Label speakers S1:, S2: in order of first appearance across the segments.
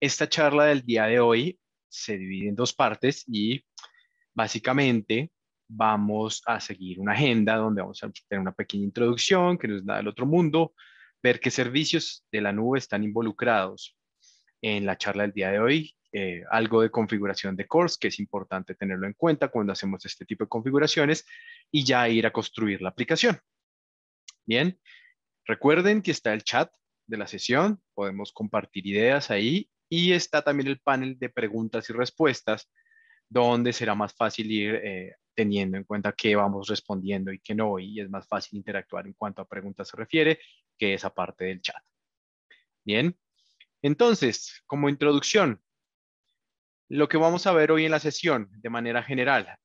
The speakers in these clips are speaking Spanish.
S1: esta charla del día de hoy se divide en dos partes y básicamente vamos a seguir una agenda donde vamos a tener una pequeña introducción que nos da el otro mundo, ver qué servicios de la nube están involucrados en la charla del día de hoy, eh, algo de configuración de course, que es importante tenerlo en cuenta cuando hacemos este tipo de configuraciones, y ya ir a construir la aplicación. Bien, recuerden que está el chat de la sesión, podemos compartir ideas ahí y está también el panel de preguntas y respuestas, donde será más fácil ir eh, teniendo en cuenta qué vamos respondiendo y qué no, y es más fácil interactuar en cuanto a preguntas se refiere que esa parte del chat. Bien, entonces, como introducción, lo que vamos a ver hoy en la sesión de manera general,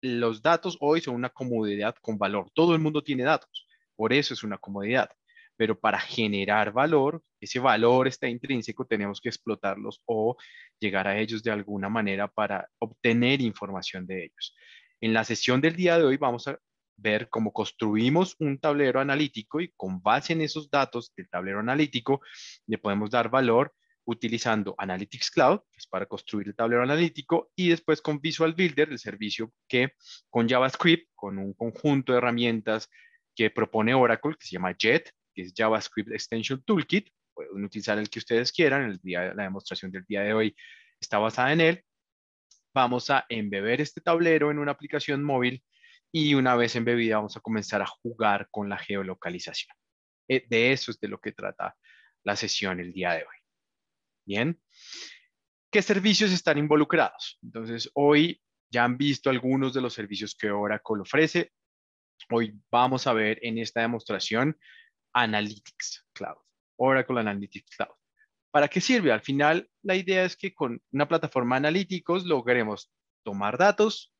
S1: los datos hoy son una comodidad con valor. Todo el mundo tiene datos, por eso es una comodidad pero para generar valor, ese valor está intrínseco, tenemos que explotarlos o llegar a ellos de alguna manera para obtener información de ellos. En la sesión del día de hoy vamos a ver cómo construimos un tablero analítico y con base en esos datos del tablero analítico le podemos dar valor utilizando Analytics Cloud, que es para construir el tablero analítico, y después con Visual Builder, el servicio que con JavaScript, con un conjunto de herramientas que propone Oracle, que se llama JET, que es JavaScript Extension Toolkit. Pueden utilizar el que ustedes quieran. El la demostración del día de hoy está basada en él. Vamos a embeber este tablero en una aplicación móvil y una vez embebida vamos a comenzar a jugar con la geolocalización. Eh, de eso es de lo que trata la sesión el día de hoy. Bien. ¿Qué servicios están involucrados? Entonces, hoy ya han visto algunos de los servicios que Oracle ofrece. Hoy vamos a ver en esta demostración Analytics Cloud, Oracle Analytics Cloud. ¿Para qué sirve? Al final, la idea es que con una plataforma analíticos logremos tomar datos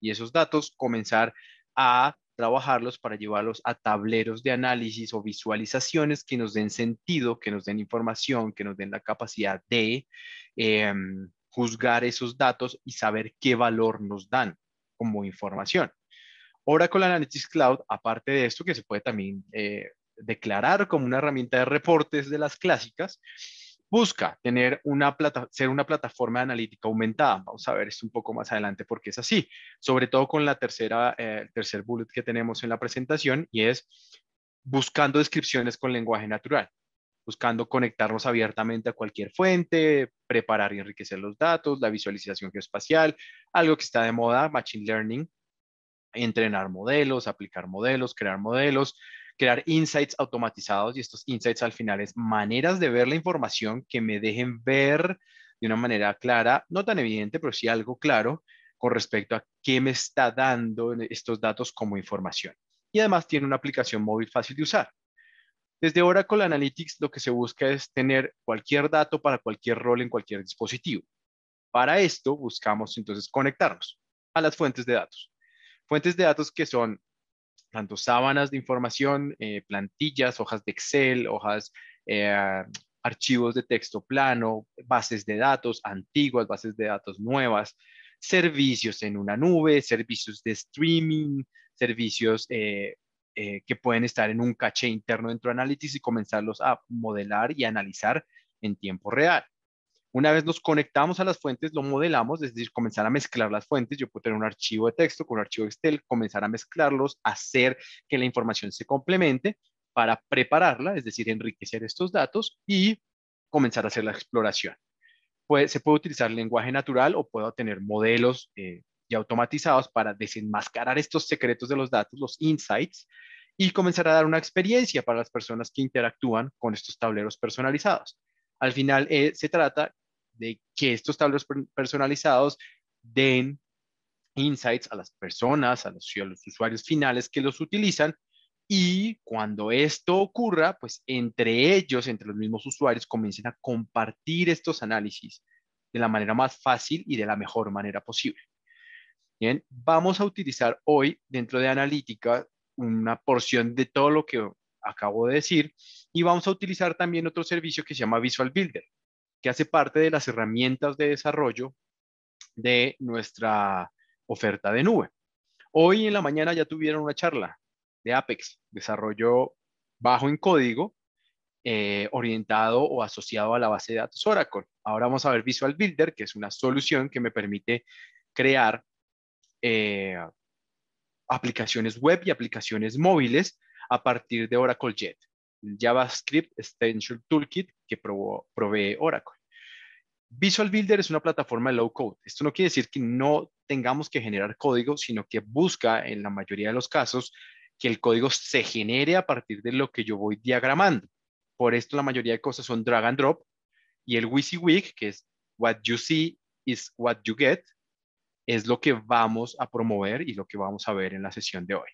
S1: y esos datos comenzar a trabajarlos para llevarlos a tableros de análisis o visualizaciones que nos den sentido, que nos den información, que nos den la capacidad de em, juzgar esos datos y saber qué valor nos dan como información. Oracle Analytics Cloud, aparte de esto, que se puede también eh, declarar como una herramienta de reportes de las clásicas, busca tener una ser una plataforma analítica aumentada. Vamos a ver esto un poco más adelante porque es así, sobre todo con la tercera, eh, tercer bullet que tenemos en la presentación y es buscando descripciones con lenguaje natural, buscando conectarnos abiertamente a cualquier fuente, preparar y enriquecer los datos, la visualización geoespacial, algo que está de moda, Machine Learning, entrenar modelos, aplicar modelos, crear modelos, crear insights automatizados y estos insights al final es maneras de ver la información que me dejen ver de una manera clara, no tan evidente, pero sí algo claro con respecto a qué me está dando estos datos como información. Y además tiene una aplicación móvil fácil de usar. Desde Oracle Analytics lo que se busca es tener cualquier dato para cualquier rol en cualquier dispositivo. Para esto buscamos entonces conectarnos a las fuentes de datos. Fuentes de datos que son tanto sábanas de información, eh, plantillas, hojas de Excel, hojas, eh, archivos de texto plano, bases de datos antiguas, bases de datos nuevas, servicios en una nube, servicios de streaming, servicios eh, que pueden estar en un caché interno dentro de Analytics y comenzarlos a modelar y analizar en tiempo real. Una vez nos conectamos a las fuentes, lo modelamos, es decir, comenzar a mezclar las fuentes. Yo puedo tener un archivo de texto con un archivo de Excel, comenzar a mezclarlos, hacer que la información se complemente para prepararla, es decir, enriquecer estos datos y comenzar a hacer la exploración. se puede utilizar lenguaje natural o puedo tener modelos eh, ya automatizados para desenmascarar estos secretos de los datos, los insights, y comenzar a dar una experiencia para las personas que interactúan con estos tableros personalizados. Al final eh, se trata de que estos tableros personalizados den insights a las personas, a los, usuarios finales que los utilizan y cuando esto ocurra, pues entre ellos, entre los mismos usuarios, comiencen a compartir estos análisis de la manera más fácil y de la mejor manera posible. Bien, vamos a utilizar hoy dentro de analítica una porción de todo lo que acabo de decir y vamos a utilizar también otro servicio que se llama Visual Builder que hace parte de las herramientas de desarrollo de nuestra oferta de nube. Hoy en la mañana ya tuvieron una charla de Apex, desarrollo bajo en código, eh, orientado o asociado a la base de datos Oracle. Ahora vamos a ver Visual Builder, que es una solución que me permite crear eh, aplicaciones web y aplicaciones móviles a partir de Oracle Jet. JavaScript Extension Toolkit que provee Oracle. Visual Builder es una plataforma de low code. Esto no quiere decir que no tengamos que generar código, sino que busca en la mayoría de los casos que el código se genere a partir de lo que yo voy diagramando. Por esto la mayoría de cosas son drag and drop y el WYSIWYG, que es what you see is what you get, es lo que vamos a promover y lo que vamos a ver en la sesión de hoy.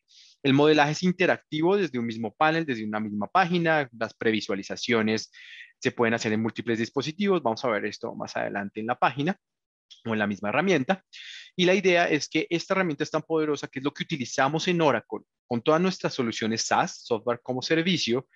S1: El modelaje es interactivo desde un mismo panel, desde una misma página. Las previsualizaciones se pueden hacer en múltiples dispositivos. Vamos a ver esto más adelante en la página o en la misma herramienta. Y la idea es que esta herramienta es tan poderosa que es lo que utilizamos en Oracle con todas nuestras soluciones SaaS, software como servicio,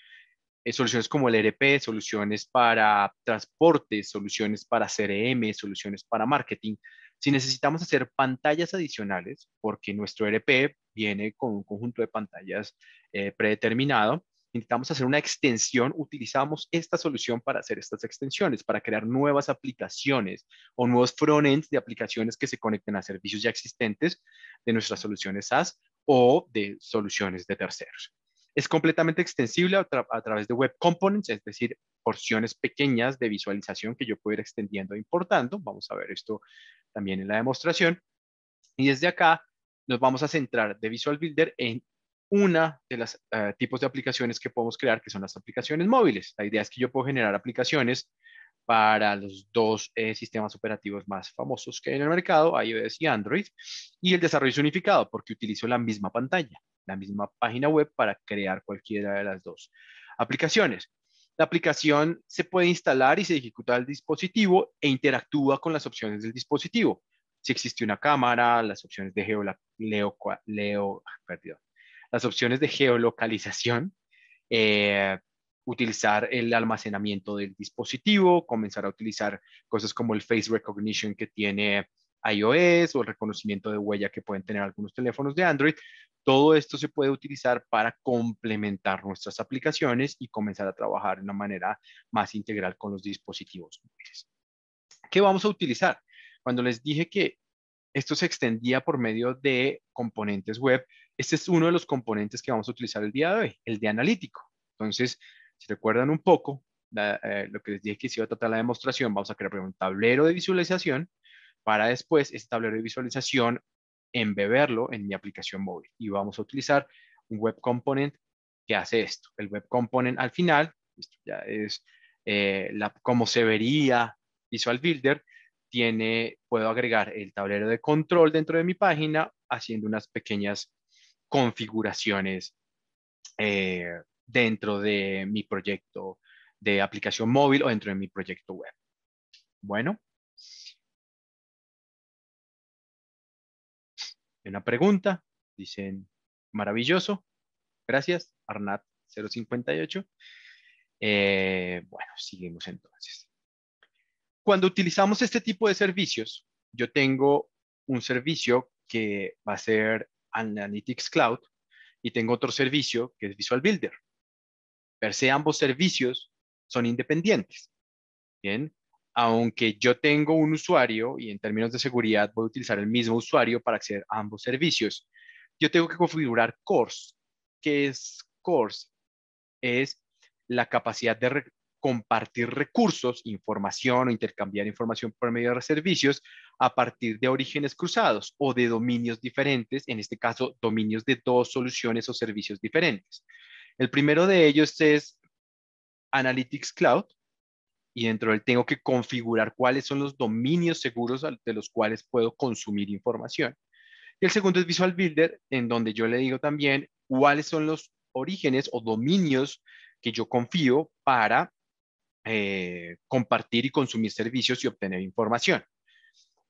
S1: eh, soluciones como el ERP, soluciones para transporte, soluciones para CRM, soluciones para marketing. Si necesitamos hacer pantallas adicionales, porque nuestro ERP viene con un conjunto de pantallas eh, predeterminado. Intentamos hacer una extensión, utilizamos esta solución para hacer estas extensiones, para crear nuevas aplicaciones o nuevos frontends de aplicaciones que se conecten a servicios ya existentes de nuestras soluciones SaaS o de soluciones de terceros. Es completamente extensible a, a, través de Web Components, es decir, porciones pequeñas de visualización que yo puedo ir extendiendo e importando. Vamos a ver esto también en la demostración. Y desde acá nos vamos a centrar de Visual Builder en una de las eh, tipos de aplicaciones que podemos crear, que son las aplicaciones móviles. La idea es que yo puedo generar aplicaciones para los dos eh, sistemas operativos más famosos que hay en el mercado, iOS y Android, y el desarrollo es unificado porque utilizo la misma pantalla, la misma página web para crear cualquiera de las dos aplicaciones. La aplicación se puede instalar y se ejecuta al dispositivo e interactúa con las opciones del dispositivo si existe una cámara, las opciones de, geo ah, las opciones de geolocalización, eh, utilizar el almacenamiento del dispositivo, comenzar a utilizar cosas como el face recognition que tiene iOS o el reconocimiento de huella que pueden tener algunos teléfonos de Android. Todo esto se puede utilizar para complementar nuestras aplicaciones y comenzar a trabajar de una manera más integral con los dispositivos móviles. ¿Qué vamos a utilizar? Cuando les dije que esto se extendía por medio de componentes web, este es uno de los componentes que vamos a utilizar el día de hoy, el de analítico. Entonces, si recuerdan un poco, eh, lo que les dije que iba a tratar la demostración, vamos a crear un tablero de visualización para después este tablero de visualización embeberlo en mi aplicación móvil. Y vamos a utilizar un web component que hace esto. El web component al final, esto ya es eh, la, cómo se vería Visual Builder, tiene, puedo agregar el tablero de control dentro de mi página haciendo unas pequeñas configuraciones eh, dentro de mi proyecto de aplicación móvil o dentro de mi proyecto web. Bueno. Una pregunta. Dicen, maravilloso. Gracias, Arnat 058. Eh, bueno, seguimos entonces. Cuando utilizamos este tipo de servicios, yo tengo un servicio que va a ser Analytics Cloud y tengo otro servicio que es Visual Builder. Per se, ambos servicios son independientes. Bien, aunque yo tengo un usuario y en términos de seguridad voy a utilizar el mismo usuario para acceder a ambos servicios, yo tengo que configurar cores. ¿Qué es cores? Es la capacidad de, compartir recursos, información o intercambiar información por medio de servicios a partir de orígenes cruzados o de dominios diferentes, en este caso dominios de dos soluciones o servicios diferentes. El primero de ellos es Analytics Cloud y dentro de él tengo que configurar cuáles son los dominios seguros de los cuales puedo consumir información. Y el segundo es Visual Builder, en donde yo le digo también cuáles son los orígenes o dominios que yo confío para eh, compartir y consumir servicios y obtener información.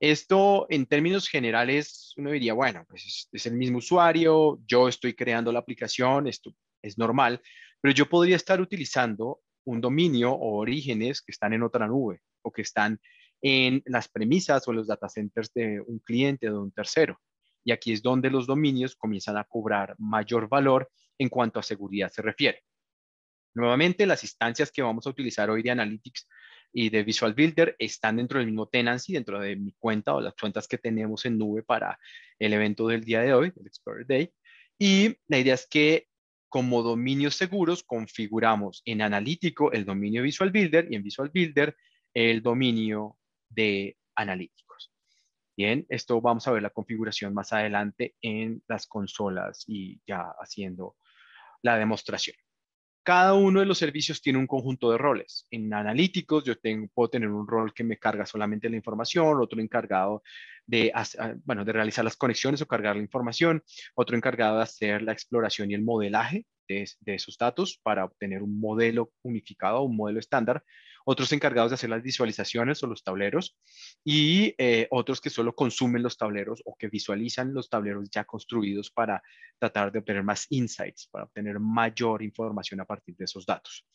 S1: Esto en términos generales, uno diría, bueno, pues, es, el mismo usuario, yo estoy creando la aplicación, esto es normal, pero yo podría estar utilizando un dominio o orígenes que están en otra nube o que están en las premisas o los data centers de un cliente o de un tercero. Y aquí es donde los dominios comienzan a cobrar mayor valor en cuanto a seguridad se refiere. Nuevamente, las instancias que vamos a utilizar hoy de Analytics y de Visual Builder están dentro del mismo tenancy, dentro de mi cuenta o las cuentas que tenemos en nube para el evento del día de hoy, el Explorer Day. Y la idea es que como dominios seguros configuramos en analítico el dominio Visual Builder y en Visual Builder el dominio de analíticos. Bien, esto vamos a ver la configuración más adelante en las consolas y ya haciendo la demostración cada uno de los servicios tiene un conjunto de roles. En analíticos, yo tengo, puedo tener un rol que me carga solamente la información, otro encargado de, ah, de realizar las conexiones o cargar la información, otro encargado de hacer la exploración y el modelaje de, esos datos para obtener un modelo unificado, un modelo estándar, otros encargados de hacer las visualizaciones o los tableros y eh, otros que solo consumen los tableros o que visualizan los tableros ya construidos para tratar de obtener más insights, para obtener mayor información a partir de esos datos.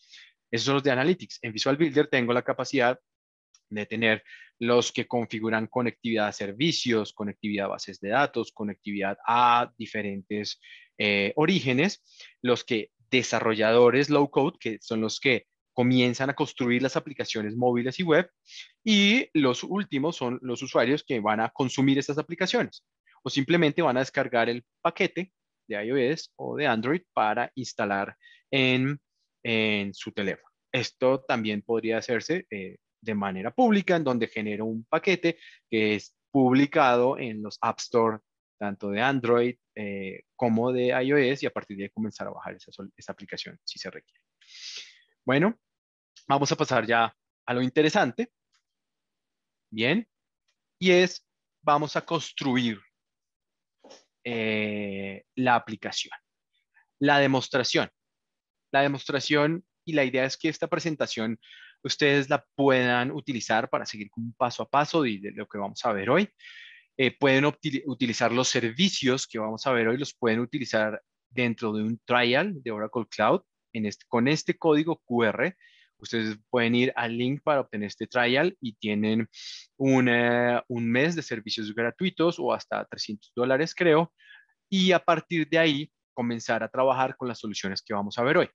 S1: Esos son los de Analytics. En Visual Builder tengo la capacidad de tener los que configuran conectividad a servicios, conectividad a bases de datos, conectividad a diferentes eh, orígenes, los que desarrolladores low code, que son los que comienzan a construir las aplicaciones móviles y web, y los últimos son los usuarios que van a consumir estas aplicaciones o simplemente van a descargar el paquete de iOS o de Android para instalar en, su teléfono. Esto también podría hacerse eh, de manera pública, en donde genera un paquete que es publicado en los App Store tanto de Android eh, como de iOS y a partir de ahí comenzar a bajar esa, aplicación si se requiere. Bueno, vamos a pasar ya a lo interesante. Bien, y es, vamos a construir eh, la aplicación. La demostración. La demostración y la idea es que esta presentación ustedes la puedan utilizar para seguir con un paso a paso de lo que vamos a ver hoy. Eh, pueden utilizar los servicios que vamos a ver hoy, los pueden utilizar dentro de un trial de Oracle Cloud. con este código QR, ustedes pueden ir al link para obtener este trial y tienen un eh, mes de servicios gratuitos o hasta 300 dólares, creo. Y a partir de ahí, comenzar a trabajar con las soluciones que vamos a ver hoy.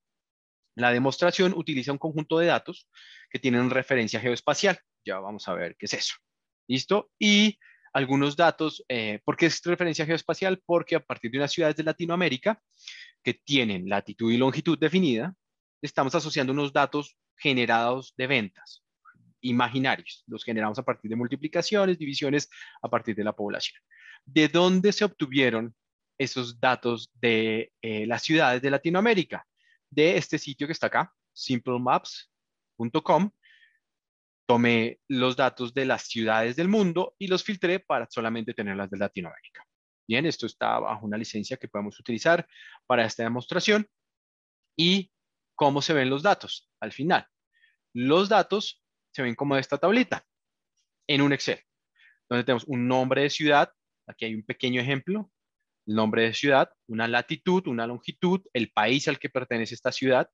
S1: La demostración utiliza un conjunto de datos que tienen referencia geoespacial. Ya vamos a ver qué es eso. ¿Listo? Y algunos datos. Eh, ¿Por qué es referencia geoespacial? Porque a partir de unas ciudades de Latinoamérica que tienen latitud y longitud definida, estamos asociando unos datos generados de ventas imaginarios. Los generamos a partir de multiplicaciones, divisiones, a partir de la población. ¿De dónde se obtuvieron esos datos de eh, las ciudades de Latinoamérica? De este sitio que está acá, simplemaps.com, tomé los datos de las ciudades del mundo y los filtré para solamente tener las de Latinoamérica. Bien, esto está bajo una licencia que podemos utilizar para esta demostración. ¿Y cómo se ven los datos al final? Los datos se ven como esta tablita en un Excel, donde tenemos un nombre de ciudad, aquí hay un pequeño ejemplo, el nombre de ciudad, una latitud, una longitud, el país al que pertenece esta ciudad,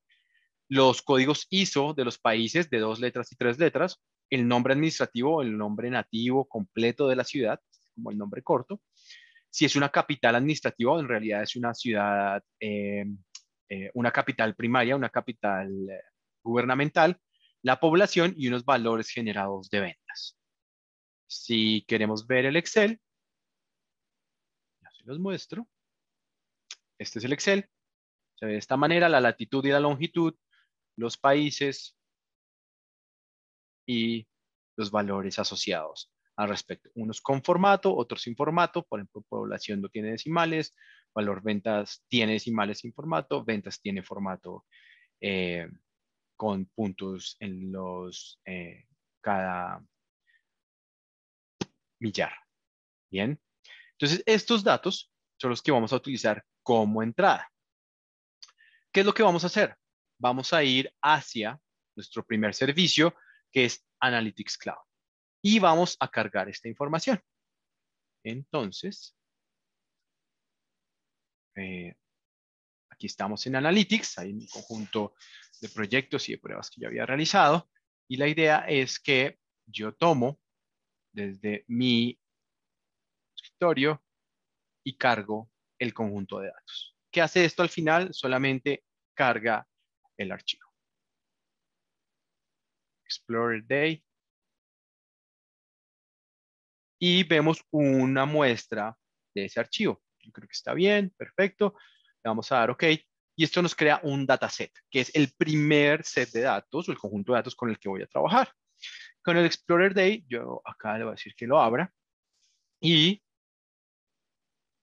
S1: los códigos ISO de los países de dos letras y tres letras, el nombre administrativo, el nombre nativo completo de la ciudad, como el nombre corto, si es una capital administrativa o en realidad es una ciudad, eh, eh, una capital primaria, una capital eh, gubernamental, la población y unos valores generados de ventas. Si queremos ver el Excel, así los muestro. Este es el Excel. Se ve de esta manera la latitud y la longitud los países y los valores asociados al respecto. Unos con formato, otros sin formato. Por ejemplo, población no tiene decimales, valor ventas tiene decimales sin formato, ventas tiene formato eh, con puntos en los eh, cada millar. Bien. Entonces, estos datos son los que vamos a utilizar como entrada. ¿Qué es lo que vamos a hacer? vamos a ir hacia nuestro primer servicio, que es Analytics Cloud. Y vamos a cargar esta información. Entonces, eh, aquí estamos en Analytics, hay un conjunto de proyectos y de pruebas que yo había realizado. Y la idea es que yo tomo desde mi escritorio y cargo el conjunto de datos. ¿Qué hace esto al final? Solamente carga el archivo.
S2: Explorer Day. Y vemos
S1: una muestra de ese archivo. Yo creo que está bien, perfecto. Le vamos a dar OK. Y esto nos crea un dataset, que es el primer set de datos o el conjunto de datos con el que voy a trabajar. Con el Explorer Day, yo acá le voy a decir que lo abra. Y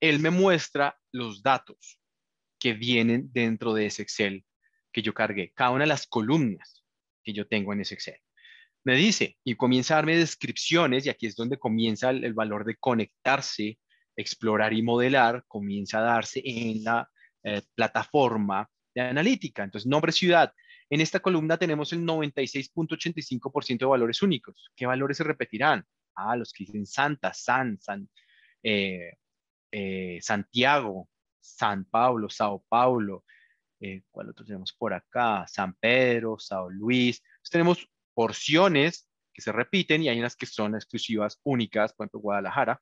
S1: él me muestra los datos que vienen dentro de ese Excel que yo cargué, cada una de las columnas que yo tengo en ese Excel. Me dice y comienza a darme descripciones y aquí es donde comienza el, valor de conectarse, explorar y modelar, comienza a darse en la eh, plataforma de analítica. Entonces, nombre ciudad. En esta columna tenemos el 96.85% de valores únicos. ¿Qué valores se repetirán? Ah, los que dicen Santa, San, San, eh, eh, Santiago, San Pablo, Sao Paulo, eh, ¿cuál otro tenemos por acá? San Pedro, Sao Luis. Entonces, tenemos porciones que se repiten y hay unas que son exclusivas, únicas, por ejemplo, Guadalajara.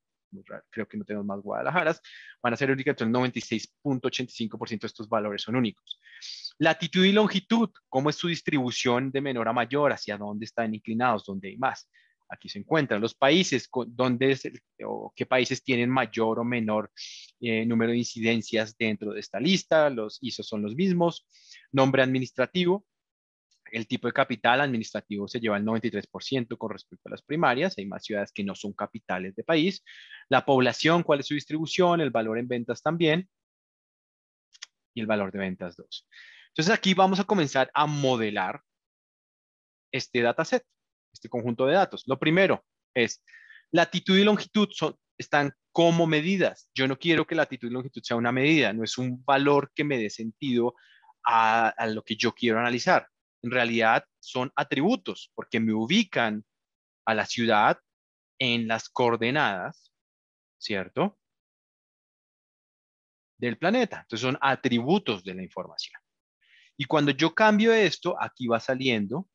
S1: creo que no tenemos más Guadalajaras, van a ser únicas, entonces el 96.85% de estos valores son únicos. Latitud y longitud, ¿cómo es su distribución de menor a mayor? ¿Hacia dónde están inclinados? ¿Dónde hay más? Aquí se encuentran los países, donde qué países tienen mayor o menor eh, número de incidencias dentro de esta lista, los ISO son los mismos, nombre administrativo, el tipo de capital administrativo se lleva el 93% con respecto a las primarias, hay más ciudades que no son capitales de país, la población, cuál es su distribución, el valor en ventas también, y el valor de ventas dos. Entonces aquí vamos a comenzar a modelar este dataset este conjunto de datos. Lo primero es, latitud y longitud son, están como medidas. Yo no quiero que latitud y longitud sea una medida, no es un valor que me dé sentido a, a lo que yo quiero analizar. En realidad son atributos porque me ubican a la ciudad en las coordenadas, ¿cierto? Del planeta. Entonces son atributos de la información. Y cuando yo cambio esto, aquí va saliendo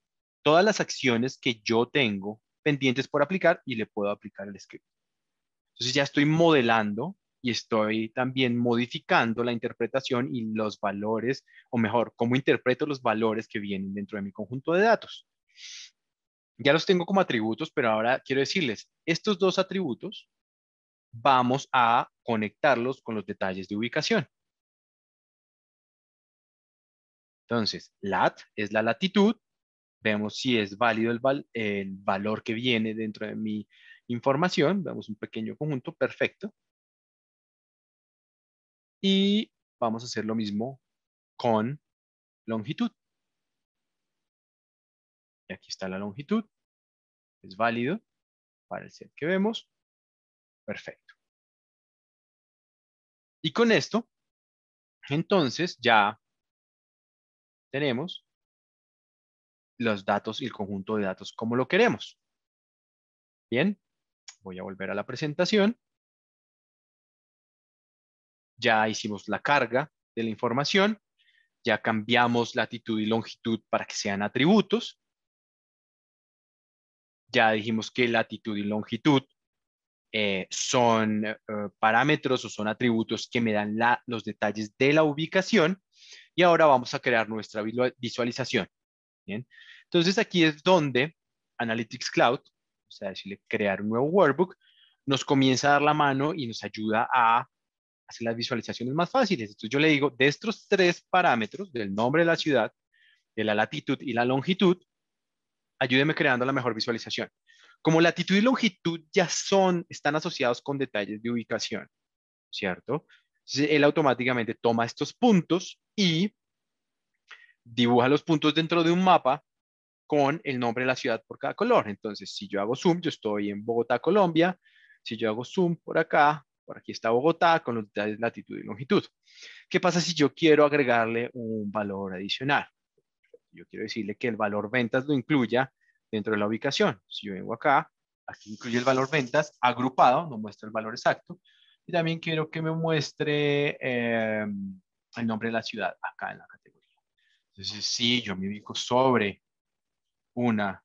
S1: todas las acciones que yo tengo pendientes por aplicar y le puedo aplicar el script. Entonces ya estoy modelando y estoy también modificando la interpretación y los valores, o mejor, cómo interpreto los valores que vienen dentro de mi conjunto de datos. Ya los tengo como atributos, pero ahora quiero decirles, estos dos atributos vamos a conectarlos con los detalles de ubicación. Entonces, lat es la latitud vemos si es válido el, valor que viene dentro de mi información. vemos un pequeño conjunto, perfecto. Y vamos a hacer lo mismo
S2: con longitud. Y aquí está la longitud. Es válido para el set que vemos. Perfecto. Y con esto, entonces ya tenemos los datos y el conjunto de datos como lo queremos. Bien, voy a volver a la presentación. Ya hicimos la carga de la información.
S1: Ya cambiamos latitud y longitud para que sean atributos. Ya dijimos que latitud y longitud eh, son eh, parámetros o son atributos que me dan los detalles de la ubicación. Y ahora vamos a crear nuestra visualización. ¿bien? Entonces aquí es donde Analytics Cloud, o sea, decirle crear un nuevo workbook, nos comienza a dar la mano y nos ayuda a hacer las visualizaciones más fáciles. Entonces yo le digo, de estos tres parámetros, del nombre de la ciudad, de la latitud y la longitud, ayúdeme creando la mejor visualización. Como latitud y longitud ya son, están asociados con detalles de ubicación, ¿cierto? Entonces, él automáticamente toma estos puntos y dibuja los puntos dentro de un mapa con el nombre de la ciudad por cada color. Entonces, si yo hago zoom, yo estoy en Bogotá, Colombia. Si yo hago zoom por acá, por aquí está Bogotá con los detalles de latitud y longitud. ¿Qué pasa si yo quiero agregarle un valor adicional? Yo quiero decirle que el valor ventas lo incluya dentro de la ubicación. Si yo vengo acá, aquí incluye el valor ventas agrupado, no muestra el valor exacto. Y también quiero que me muestre eh, el nombre de la ciudad acá en la categoría. Entonces, sí, yo me ubico sobre una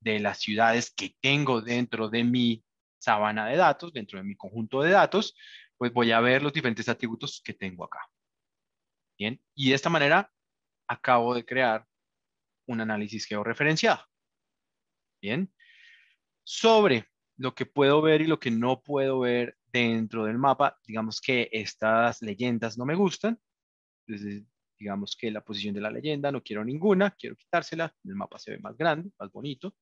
S1: de las ciudades que tengo dentro de mi sabana de datos, dentro de mi conjunto de datos, pues voy a ver los diferentes atributos que tengo acá. Bien, y de esta manera acabo de crear un análisis referenciado. Bien, sobre lo que puedo ver y lo que no puedo ver dentro del mapa, digamos que estas leyendas no me gustan, digamos que la posición de la leyenda, no quiero ninguna, quiero quitársela, el mapa se ve más grande, más bonito.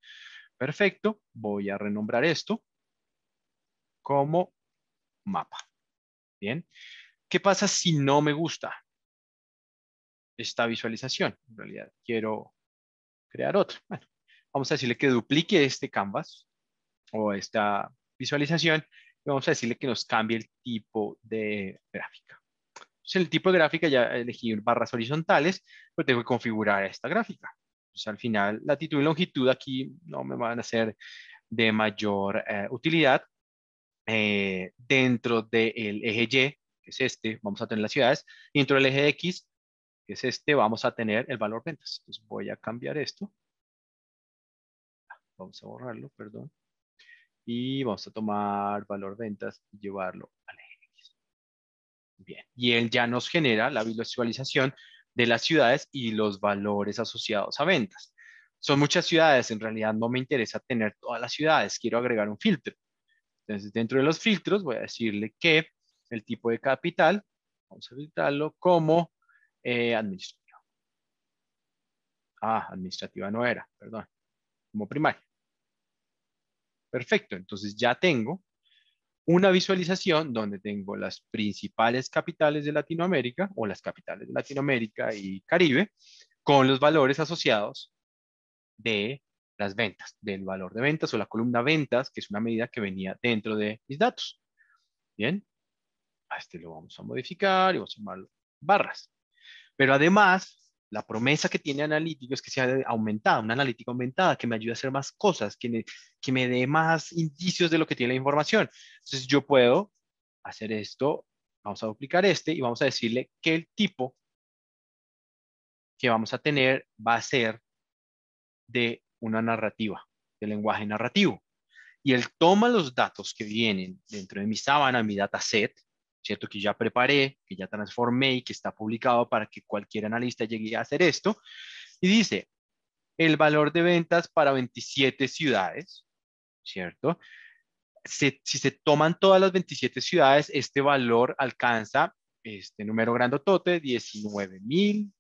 S1: Perfecto, voy a renombrar esto como mapa. Bien, ¿qué pasa si no me gusta esta visualización? En realidad quiero crear otra. Bueno, vamos a decirle que duplique este canvas o esta visualización y vamos a decirle que nos cambie el tipo de gráfica. Entonces, el tipo de gráfica ya elegí barras horizontales, pero tengo que configurar esta gráfica. Entonces, al final, latitud y longitud aquí no me van a ser de mayor eh, utilidad. Eh, dentro del eje Y, que es este, vamos a tener las ciudades. Y dentro del eje X, que es este, vamos a tener el valor ventas. Entonces, voy a cambiar esto. Vamos a borrarlo, perdón. Y vamos a tomar valor ventas y llevarlo al eje. Bien, y él ya nos genera la visualización de las ciudades y los valores asociados a ventas. Son muchas ciudades, en realidad no me interesa tener todas las ciudades, quiero agregar un filtro. Entonces, dentro de los filtros voy a decirle que el tipo de capital, vamos a filtrarlo como eh, administrativa. Ah, administrativa no era, perdón, como primaria. Perfecto, entonces ya tengo una visualización donde tengo las principales capitales de Latinoamérica o las capitales de Latinoamérica y Caribe con los valores asociados de las ventas, del valor de ventas o la columna ventas, que es una medida que venía dentro de mis datos. Bien, a este lo vamos a modificar y vamos a llamar barras. Pero además la promesa que tiene analítico es que sea aumentada, una analítica aumentada, que me ayude a hacer más cosas, que me, que me dé más indicios de lo que tiene la información. Entonces yo puedo hacer esto, vamos a duplicar este y vamos a decirle que el tipo que vamos a tener va a ser de una narrativa, de lenguaje narrativo. Y él toma los datos que vienen dentro de mi sábana, mi dataset, ¿cierto? Que ya preparé, que ya transformé y que está publicado para que cualquier analista llegue a hacer esto. Y dice, el valor de ventas para 27 ciudades, ¿cierto? si se toman todas las 27 ciudades, este valor alcanza, este número grandotote, 19 mil.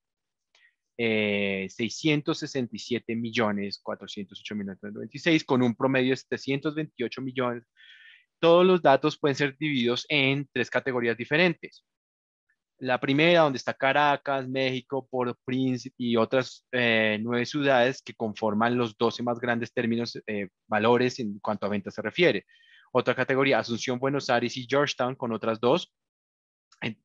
S1: 667 eh, millones 408 con un promedio de 728 millones todos los datos pueden ser divididos en tres categorías diferentes. La primera, donde está Caracas, México, Port Prince y otras eh, nueve ciudades que conforman los 12 más grandes términos, eh, valores en cuanto a ventas se refiere. Otra categoría, Asunción, Buenos Aires y Georgetown, con otras dos,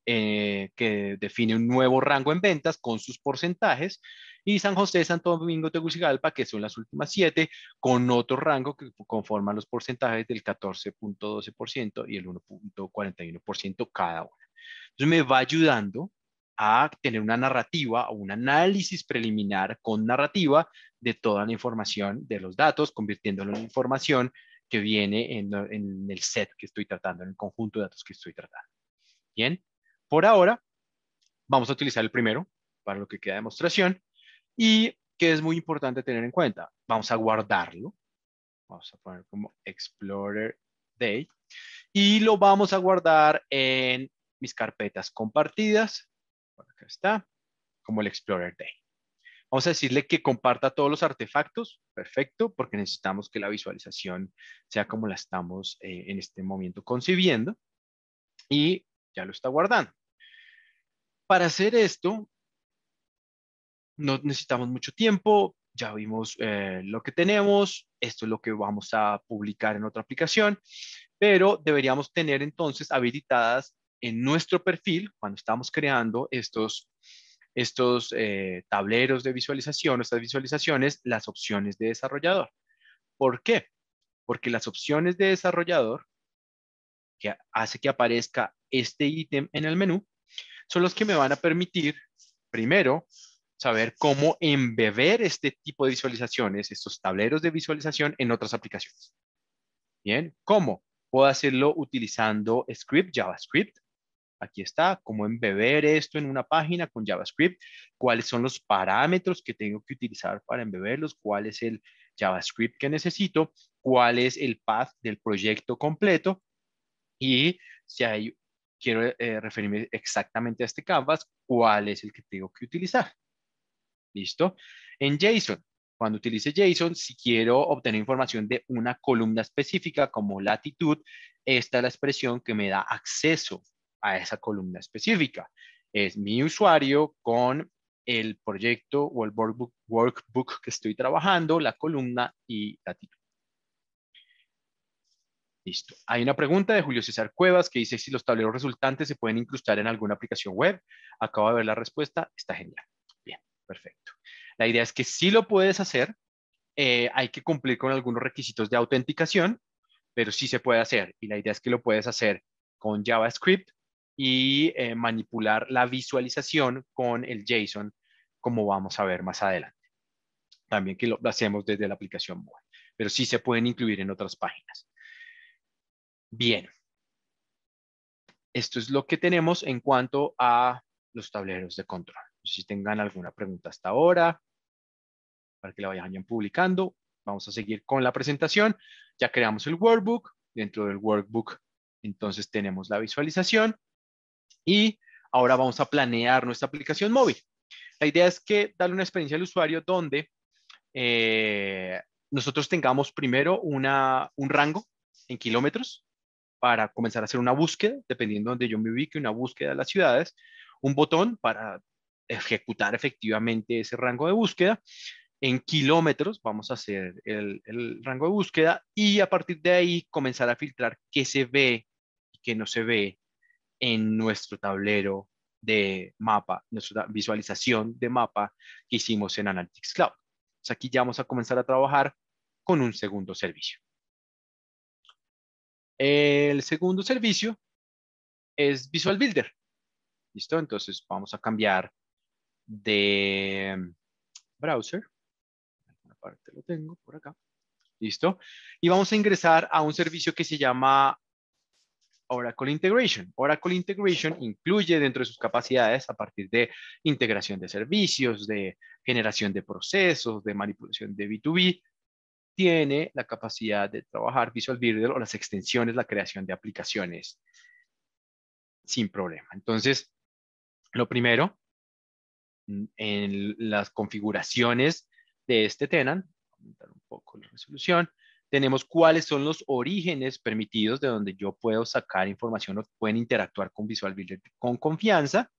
S1: eh, que define un nuevo rango en ventas con sus porcentajes y San José, Santo Domingo, Tegucigalpa, que son las últimas siete, con otro rango que conforman los porcentajes del 14.12% y el 1.41% cada una. Entonces me va ayudando a tener una narrativa o un análisis preliminar con narrativa de toda la información de los datos, convirtiéndolo en información que viene en, en, el set que estoy tratando, en el conjunto de datos que estoy tratando. Bien, por ahora vamos a utilizar el primero para lo que queda de demostración y que es muy importante tener en cuenta. Vamos a guardarlo. Vamos a poner como Explorer Day y lo vamos a guardar en mis carpetas compartidas. acá está, como el Explorer Day. Vamos a decirle que comparta todos los artefactos. Perfecto, porque necesitamos que la visualización sea como la estamos eh, en este momento concibiendo. Y ya lo está guardando. Para hacer esto, no necesitamos mucho tiempo, ya vimos eh, lo que tenemos, esto es lo que vamos a publicar en otra aplicación, pero deberíamos tener entonces habilitadas en nuestro perfil, cuando estamos creando estos, estos eh, tableros de visualización, estas visualizaciones, las opciones de desarrollador. ¿Por qué? Porque las opciones de desarrollador que hace que aparezca este ítem en el menú son los que me van a permitir, primero, saber cómo embeber este tipo de visualizaciones, estos tableros de visualización en otras aplicaciones. Bien, ¿cómo? Puedo hacerlo utilizando script, JavaScript. Aquí está, cómo embeber esto en una página con JavaScript, cuáles son los parámetros que tengo que utilizar para embeberlos, cuál es el JavaScript que necesito, cuál es el path del proyecto completo y si hay, quiero eh, referirme exactamente a este canvas, cuál es el que tengo que utilizar. ¿Listo? En JSON, cuando utilice JSON, si quiero obtener información de una columna específica como latitud, esta es la expresión que me da acceso a esa columna específica. Es mi usuario con el proyecto o el workbook, que estoy trabajando, la columna y latitud. Listo. Hay una pregunta de Julio César Cuevas que dice si los tableros resultantes se pueden incrustar en alguna aplicación web. Acabo de ver la respuesta, está genial perfecto. La idea es que si lo puedes hacer, eh, hay que cumplir con algunos requisitos de autenticación, pero sí se puede hacer. Y la idea es que lo puedes hacer con JavaScript y eh, manipular la visualización con el JSON, como vamos a ver más adelante. También que lo hacemos desde la aplicación móvil, pero sí se pueden incluir en otras páginas. Bien. Esto es lo que tenemos en cuanto a los tableros de control. Pues, si tengan alguna pregunta hasta ahora, para que la vayan publicando. Vamos a seguir con la presentación. Ya creamos el workbook. Dentro del workbook, entonces tenemos la visualización. Y ahora vamos a planear nuestra aplicación móvil. La idea es que darle una experiencia al usuario donde eh, nosotros tengamos primero una, un rango en kilómetros para comenzar a hacer una búsqueda, dependiendo de donde yo me ubique, una búsqueda de las ciudades, un botón para ejecutar efectivamente ese rango de búsqueda. En kilómetros vamos a hacer el, rango de búsqueda y a partir de ahí comenzar a filtrar qué se ve y qué no se ve en nuestro tablero de mapa, nuestra visualización de mapa que hicimos en Analytics Cloud. aquí ya vamos a comenzar a trabajar con un segundo servicio. El segundo servicio es Visual Builder. ¿Listo? Entonces vamos a cambiar de mm, browser. parte lo tengo por acá. Listo. Y vamos a ingresar a un servicio que se llama Oracle Integration. Oracle Integration incluye dentro de sus capacidades a partir de integración de servicios, de generación de procesos, de manipulación de B2B, tiene la capacidad de trabajar Visual Builder o las extensiones, la creación de aplicaciones sin problema. Entonces, lo primero Mm, en las configuraciones de este tenant, un poco la resolución, tenemos cuáles son los orígenes permitidos de donde yo puedo sacar información o pueden interactuar con Visual Builder con confianza.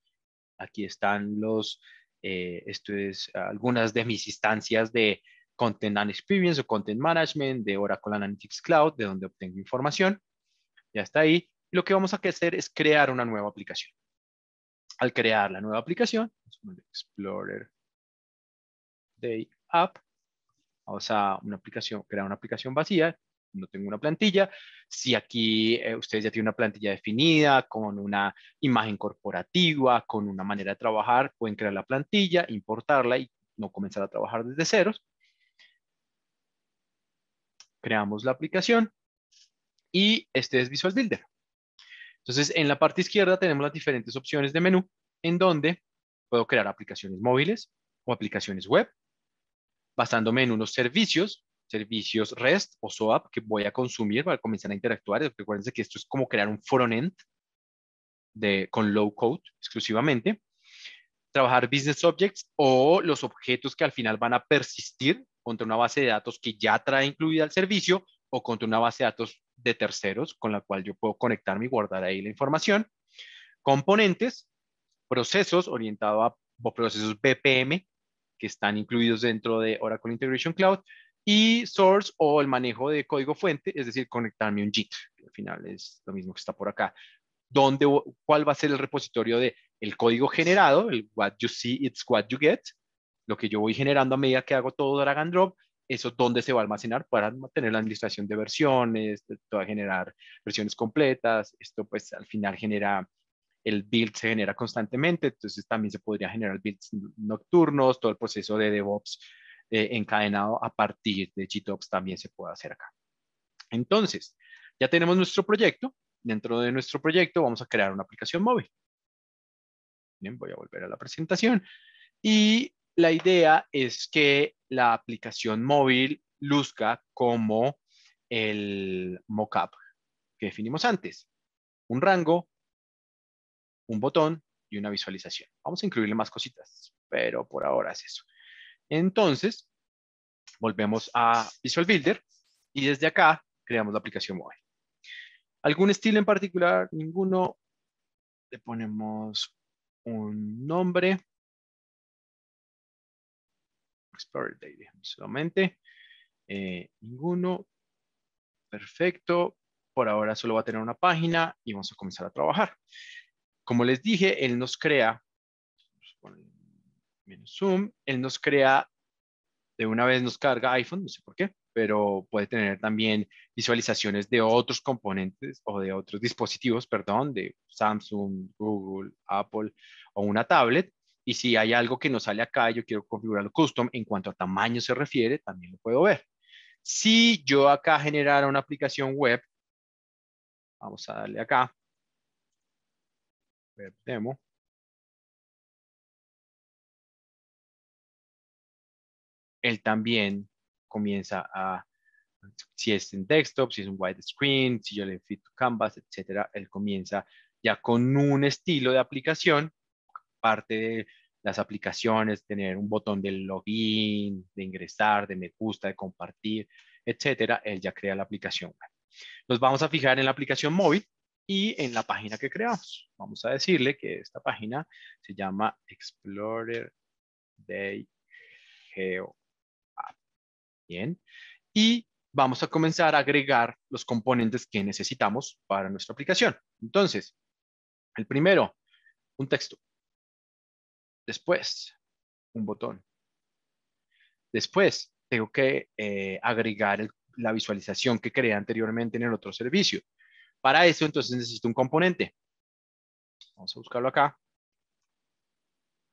S1: Aquí están los, eh, esto es algunas de mis instancias de Content and Experience o Content Management de Oracle Analytics Cloud, de donde obtengo información. Ya está ahí. Lo que vamos a hacer es crear una nueva aplicación al crear la nueva aplicación, Explorer Day App, vamos a una aplicación, crear una aplicación vacía, no tengo una plantilla. Si aquí eh, ustedes ya tienen una plantilla definida, con una imagen corporativa, con una manera de trabajar, pueden crear la plantilla, importarla y no comenzar a trabajar desde ceros. Creamos la aplicación y este es Visual Builder. Entonces, en la parte izquierda tenemos las diferentes opciones de menú, en donde puedo crear aplicaciones móviles o aplicaciones web, basándome en unos servicios, servicios REST o SOAP que voy a consumir para comenzar a interactuar. Recuerden que esto es como crear un frontend de, con low code exclusivamente. Trabajar business objects o los objetos que al final van a persistir contra una base de datos que ya trae incluida el servicio o contra una base de datos de terceros con la cual yo puedo conectarme y guardar ahí la información. Componentes, procesos orientado a procesos BPM que están incluidos dentro de Oracle Integration Cloud y source o el manejo de código fuente, es decir, conectarme un JIT, que al final es lo mismo que está por acá. Donde, ¿Cuál va a ser el repositorio de el código generado, el what you see, it's what you get, lo que yo voy generando a medida que hago todo drag and drop, eso dónde se va a almacenar para tener la administración de versiones, para generar versiones completas, esto pues al final genera, el build se genera constantemente, entonces también se podría generar builds nocturnos, todo el proceso de DevOps eh, encadenado a partir de GitOps también se puede hacer acá. Entonces, ya tenemos nuestro proyecto, dentro de nuestro proyecto vamos a crear una aplicación móvil. voy a volver a la presentación. Y la idea es que la aplicación móvil luzca como el mockup que definimos antes. Un rango, un botón y una visualización. Vamos a incluirle más cositas, pero por ahora es eso. Entonces, volvemos a Visual Builder y desde acá creamos la aplicación móvil. ¿Algún estilo en particular? Ninguno. Le ponemos un nombre.
S2: Explorer Data, solamente.
S1: Eh, ninguno. Perfecto. Por ahora solo va a tener una página y vamos a comenzar a trabajar. Como les dije, él nos crea, menos zoom, él nos crea, de una vez nos carga iPhone, no sé por qué, pero puede tener también visualizaciones de otros componentes o de otros dispositivos, perdón, de Samsung, Google, Apple o una tablet y si hay algo que no sale acá, yo quiero configurarlo custom, en cuanto a tamaño se refiere, también lo puedo ver. Si yo acá generara una aplicación web, vamos a darle
S2: acá, web demo, él también comienza
S1: a, si es en desktop, si es un widescreen, si yo le fit canvas, etcétera, él comienza ya con un estilo de aplicación parte de las aplicaciones, tener un botón de login, de ingresar, de me gusta, de compartir, etcétera, él ya crea la aplicación Nos vamos a fijar en la aplicación móvil y en la página que creamos. Vamos a decirle que esta página se llama Explorer Day Geo App. Bien. Y vamos a comenzar a agregar los componentes que necesitamos para nuestra aplicación. Entonces, el primero, un texto. Después, un botón. Después, tengo que eh, agregar la visualización que creé anteriormente en el otro servicio. Para eso, entonces, necesito un componente. Vamos a buscarlo acá.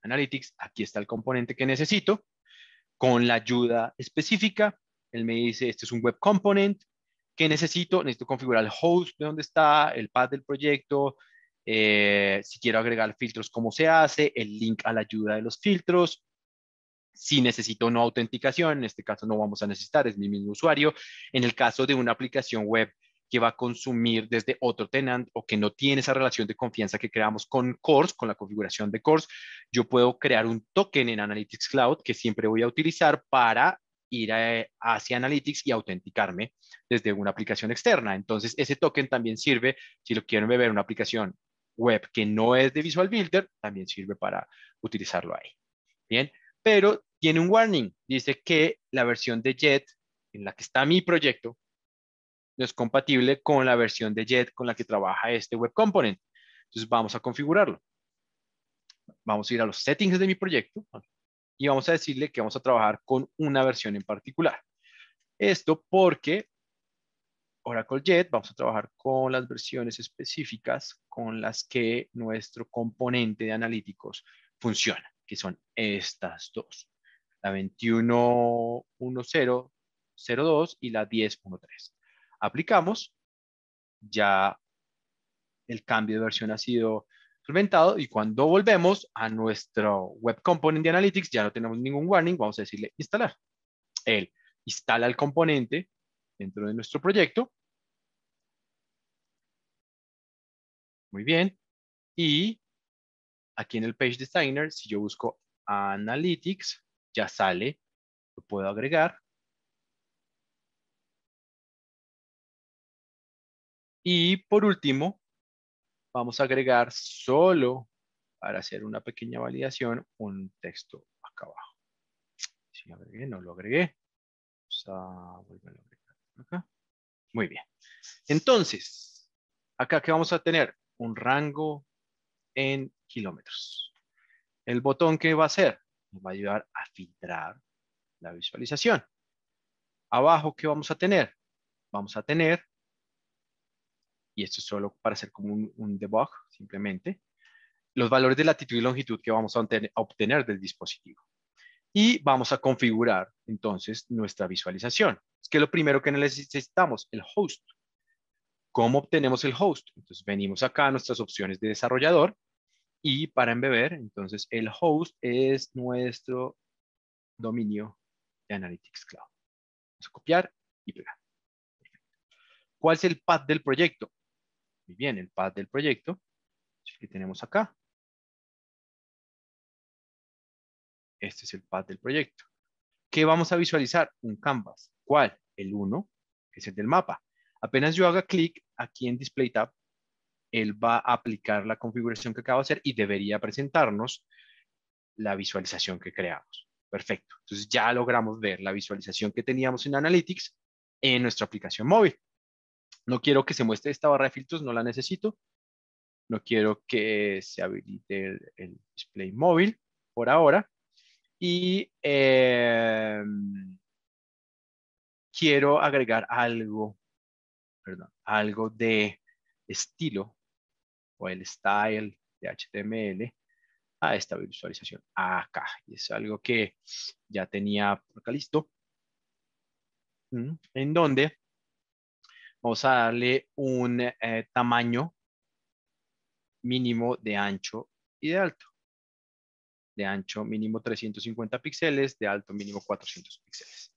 S1: Analytics, aquí está el componente que necesito. Con la ayuda específica, él me dice, este es un web component. ¿Qué necesito? Necesito configurar el host de donde está, el path del proyecto, eh, si quiero agregar filtros, cómo se hace, el link a la ayuda de los filtros, si necesito no autenticación, en este caso no vamos a necesitar, es mi mismo usuario. En el caso de una aplicación web que va a consumir desde otro tenant o que no tiene esa relación de confianza que creamos con CORS, con la configuración de course yo puedo crear un token en Analytics Cloud que siempre voy a utilizar para ir eh, hacia Analytics y autenticarme desde una aplicación externa. Entonces, ese token también sirve si lo quiero beber una aplicación web que no es de Visual Builder, también sirve para utilizarlo ahí. Bien, pero tiene un warning. Dice que la versión de Jet en la que está mi proyecto no es compatible con la versión de Jet con la que trabaja este web component. Entonces vamos a configurarlo. Vamos a ir a los settings de mi proyecto y vamos a decirle que vamos a trabajar con una versión en particular. Esto porque Oracle Jet, vamos a trabajar con las versiones específicas con las que nuestro componente de analíticos funciona, que son estas dos, la 21.10.02 y la 10.13. Aplicamos, ya el cambio de versión ha sido solventado y cuando volvemos a nuestro web component de Analytics, ya no tenemos ningún warning, vamos a decirle instalar. Él instala el componente dentro de nuestro proyecto.
S2: Muy bien. Y aquí en el Page Designer, si yo busco Analytics, ya sale, lo puedo agregar. Y por último,
S1: vamos a agregar solo para hacer una pequeña validación un texto acá abajo. Si agregué, no lo agregué. Muy bien. Entonces, acá que vamos a tener un rango en kilómetros. El botón que va a hacer nos va a ayudar a filtrar la visualización. Abajo, ¿qué vamos a tener? Vamos a tener, y esto es solo para hacer como un debug, simplemente, los valores de latitud y longitud que vamos a obtener del dispositivo y vamos a configurar entonces nuestra visualización. Es que lo primero que necesitamos, el host. ¿Cómo obtenemos el host? Entonces venimos acá a nuestras opciones de desarrollador y para embeber, entonces el host es nuestro dominio de Analytics Cloud. Vamos a copiar y pegar. ¿Cuál es el path del proyecto? Muy bien, el
S2: path del proyecto es que tenemos acá.
S1: Este es el path del proyecto. ¿Qué vamos a visualizar? Un canvas. ¿Cuál? El 1, que es el del mapa. Apenas yo haga clic aquí en Display Tab, él va a aplicar la configuración que acabo de hacer y debería presentarnos la visualización que creamos. Perfecto. Entonces ya logramos ver la visualización que teníamos en Analytics en nuestra aplicación móvil. No quiero que se muestre esta barra de filtros, no la necesito. No quiero que se habilite el display móvil por ahora. Y eh, quiero agregar algo, perdón, algo de estilo o el style de HTML a esta visualización acá. Y es algo que ya tenía por acá listo. Mm, en donde vamos a darle un eh, tamaño mínimo de ancho y de alto de ancho mínimo 350 píxeles, de alto mínimo 400 píxeles.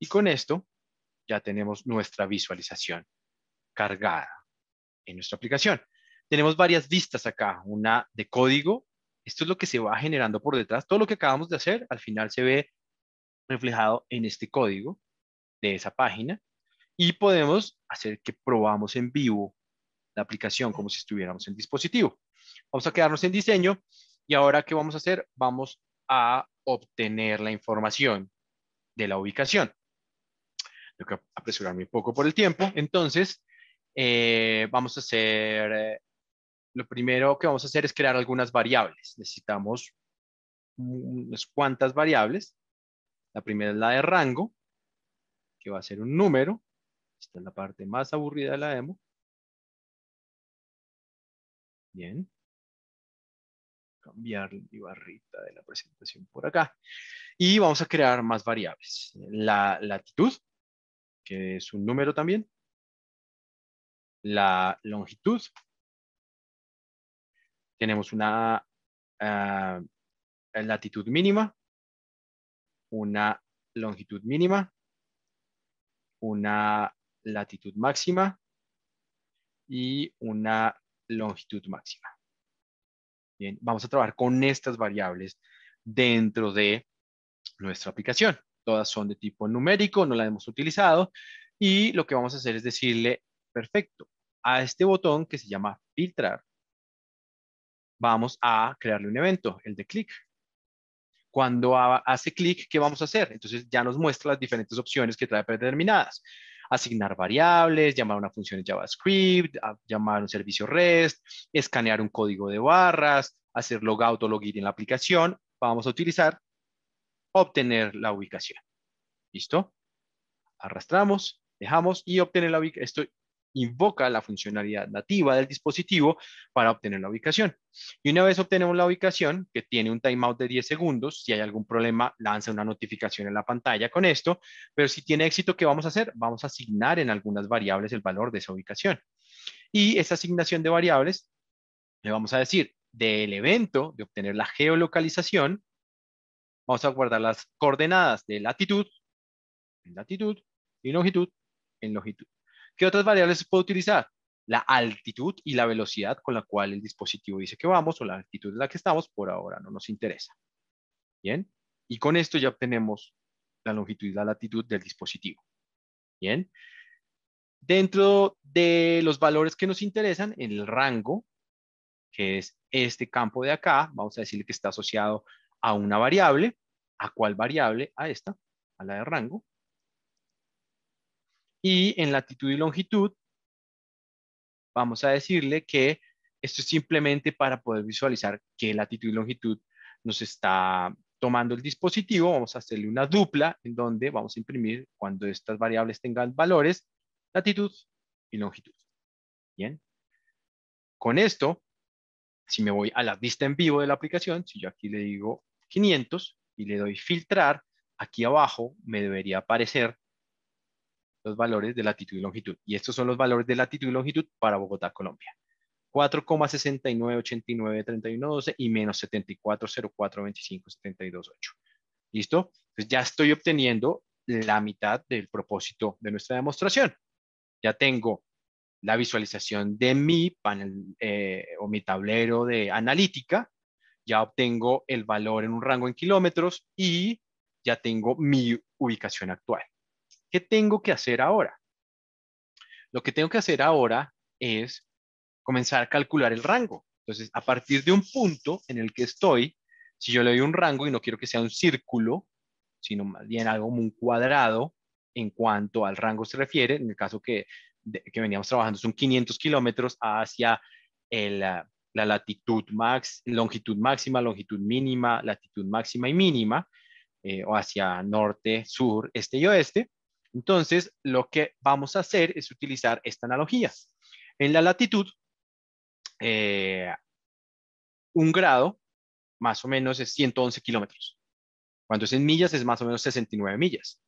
S1: Y con esto ya tenemos nuestra visualización cargada en nuestra aplicación. Tenemos varias vistas acá, una de código, esto es lo que se va generando por detrás, todo lo que acabamos de hacer al final se ve reflejado en este código de esa página y podemos hacer que probamos en vivo la aplicación como si estuviéramos en dispositivo. Vamos a quedarnos en diseño y ahora, ¿qué vamos a hacer? Vamos a obtener la información de la ubicación. Tengo que apresurarme un poco por el tiempo. Entonces, eh, vamos a hacer, eh, lo primero que vamos a hacer es crear algunas variables. Necesitamos unas cuantas variables. La primera es la de rango, que va a ser un número. Esta es la parte más aburrida de la demo.
S2: Bien cambiar mi barrita de la
S1: presentación por acá. Y vamos a crear más variables. La latitud, que es un número también. La longitud.
S2: Tenemos una ah,
S1: latitud mínima, una longitud mínima, una latitud máxima y una longitud máxima. Bien, vamos a trabajar con estas variables dentro de nuestra aplicación. Todas son de tipo numérico, no la hemos utilizado. Y lo que vamos a hacer es decirle, perfecto, a este botón que se llama filtrar, vamos a crearle un evento, el de clic. Cuando hace clic, ¿qué vamos a hacer? Entonces ya nos muestra las diferentes opciones que trae predeterminadas asignar variables, llamar a una función de JavaScript, llamar un servicio REST, escanear un código de barras, hacer logout o login en la aplicación, vamos a utilizar obtener la ubicación. ¿Listo? Arrastramos, dejamos y obtener la ubicación invoca la funcionalidad nativa del dispositivo para obtener la ubicación. Y una vez obtenemos la ubicación, que tiene un timeout de 10 segundos, si hay algún problema, lanza una notificación en la pantalla con esto, pero si tiene éxito, ¿qué vamos a hacer? Vamos a asignar en algunas variables el valor de esa ubicación. Y esa asignación de variables, le vamos a decir, del evento de obtener la geolocalización, vamos a guardar las coordenadas de latitud, en latitud y longitud, en longitud. ¿Qué otras variables se puede utilizar? La altitud y la velocidad con la cual el dispositivo dice que vamos o la altitud en la que estamos, por ahora no nos interesa. Bien, y con esto ya obtenemos la longitud y la latitud del dispositivo. Bien, dentro de los valores que nos interesan, en el rango, que es este campo de acá, vamos a decirle que está asociado a una variable. ¿A cuál variable? A esta, a la de rango. Y en latitud y longitud, vamos a decirle que esto es simplemente para poder visualizar qué latitud y longitud nos está tomando el dispositivo. Vamos a hacerle una dupla en donde vamos a imprimir cuando estas variables tengan valores, latitud y longitud. Bien. Con esto, si me voy a la vista en vivo de la aplicación, si yo aquí le digo 500 y le doy filtrar, aquí abajo me debería aparecer los valores de latitud y longitud. Y estos son los valores de latitud y longitud para Bogotá, Colombia. 4,69893112 y menos 740425728. ¿Listo? Pues ya estoy obteniendo la mitad del propósito de nuestra demostración. Ya tengo la visualización de mi panel eh, o mi tablero de analítica, ya obtengo el valor en un rango en kilómetros y ya tengo mi ubicación actual tengo que hacer ahora? Lo que tengo que hacer ahora es comenzar a calcular el rango. Entonces, a partir de un punto en el que estoy, si yo le doy un rango y no quiero que sea un círculo, sino más bien algo como un cuadrado en cuanto al rango se refiere, en el caso que, que veníamos trabajando son 500 kilómetros hacia ah, la, latitud max, longitud máxima, longitud mínima, latitud máxima y mínima, eh, o hacia norte, sur, este y oeste. Entonces, lo que vamos a hacer es utilizar esta analogía. En la latitud, eh, un grado más o menos es 111 kilómetros. Cuando es en millas es más o menos 69 millas.